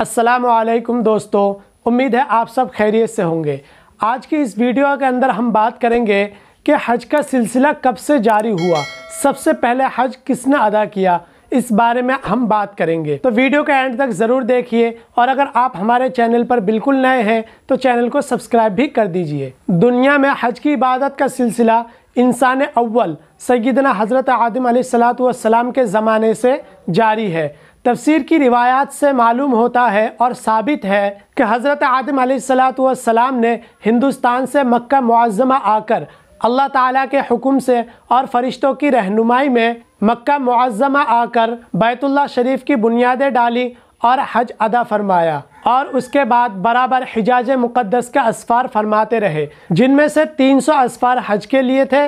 असलकम दोस्तों उम्मीद है आप सब खैरियत से होंगे आज की इस वीडियो के अंदर हम बात करेंगे कि हज का सिलसिला कब से जारी हुआ सबसे पहले हज किसने अदा किया इस बारे में हम बात करेंगे तो वीडियो का एंड तक ज़रूर देखिए और अगर आप हमारे चैनल पर बिल्कुल नए हैं तो चैनल को सब्सक्राइब भी कर दीजिए दुनिया में हज की इबादत का सिलसिला इंसान अव्वल सैदना हज़रत आदम सलाम के ज़माने से जारी है तफसीर की रिवायात से मालूम होता है और साबित है कि हज़रत आदम सलाम ने हिंदुस्तान से मक्का मुआज़मा आकर अल्लाह ताला के हुक्म से और फरिश्तों की रहनुमाई में मक्का मुआज़मा आकर बैतुल्ला शरीफ की बुनियादें डाली और हज अदा फरमाया और उसके बाद बराबर हिजाज मुक़दस के असफ़ार फरमाते रहे जिनमें से 300 असफ़ार हज के लिए थे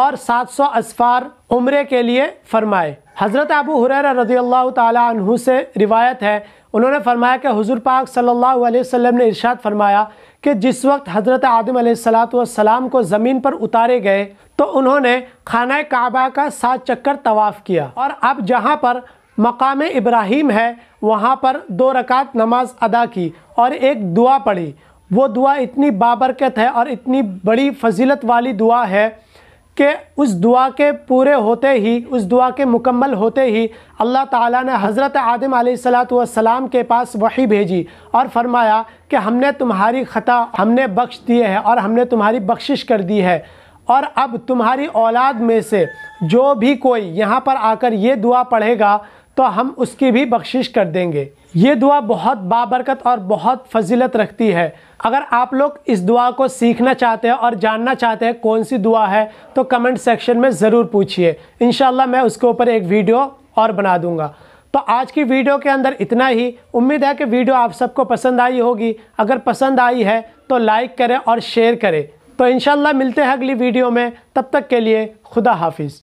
और 700 असफ़ार उम्रे के लिए फरमाए हज़रत अबू हुरर रज़ी अल्लाह तु से रिवायत है उन्होंने फरमाया कि हुजूर पाक सल्लल्लाहु अलैहि वसल्लम ने इरशाद फरमाया कि जिस वक्त हज़रत आदम सलाम को ज़मीन पर उतारे गए तो उन्होंने खाना काबा का सात चक्कर तवाफ़ किया और अब जहाँ पर मकाम इब्राहिम है वहाँ पर दो रकात नमाज अदा की और एक दुआ पढ़ी वो दुआ इतनी बाबरकत है और इतनी बड़ी फजीलत वाली दुआ है कि उस दुआ के पूरे होते ही उस दुआ के मुकम्मल होते ही अल्लाह ताला ने हज़रत आदम सलाम के पास वही भेजी और फरमाया कि हमने तुम्हारी ख़ता हमने बख्श दिए है और हमने तुम्हारी बख्शिश कर दी है और अब तुम्हारी औलाद में से जो भी कोई यहाँ पर आकर ये दुआ पढ़ेगा तो हम उसकी भी बख्शिश कर देंगे ये दुआ बहुत बाबरकत और बहुत फजीलत रखती है अगर आप लोग इस दुआ को सीखना चाहते हैं और जानना चाहते हैं कौन सी दुआ है तो कमेंट सेक्शन में ज़रूर पूछिए इन मैं उसके ऊपर एक वीडियो और बना दूँगा तो आज की वीडियो के अंदर इतना ही उम्मीद है कि वीडियो आप सबको पसंद आई होगी अगर पसंद आई है तो लाइक करें और शेयर करें तो इन मिलते हैं अगली वीडियो में तब तक के लिए खुदा हाफिज़